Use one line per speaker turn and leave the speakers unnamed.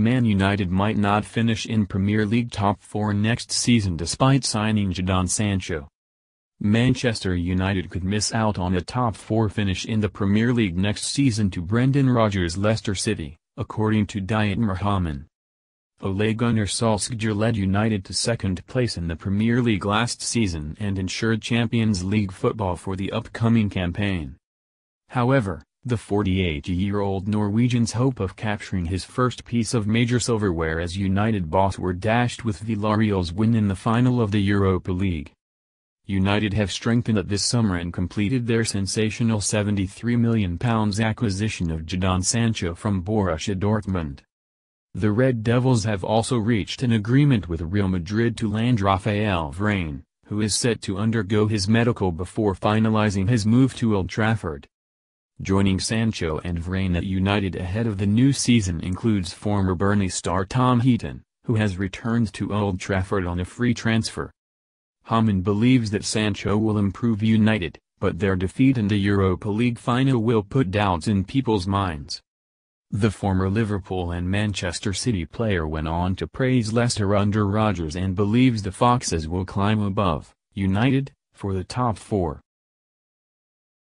Man United might not finish in Premier League top four next season despite signing Jadon Sancho. Manchester United could miss out on a top four finish in the Premier League next season to Brendan Rodgers' Leicester City, according to Diet Rahman. Ole Gunnar Solskjaer led United to second place in the Premier League last season and ensured Champions League football for the upcoming campaign. However, the 48-year-old Norwegian's hope of capturing his first piece of major silverware as United boss were dashed with Villarreal's win in the final of the Europa League. United have strengthened it this summer and completed their sensational £73 million acquisition of Jadon Sancho from Borussia Dortmund. The Red Devils have also reached an agreement with Real Madrid to land Rafael Varane, who is set to undergo his medical before finalizing his move to Old Trafford. Joining Sancho and Vrain at United ahead of the new season includes former Burnley star Tom Heaton, who has returned to Old Trafford on a free transfer. Hammond believes that Sancho will improve United, but their defeat in the Europa League final will put doubts in people's minds. The former Liverpool and Manchester City player went on to praise Leicester under Rodgers and believes the Foxes will climb above, United, for the top four.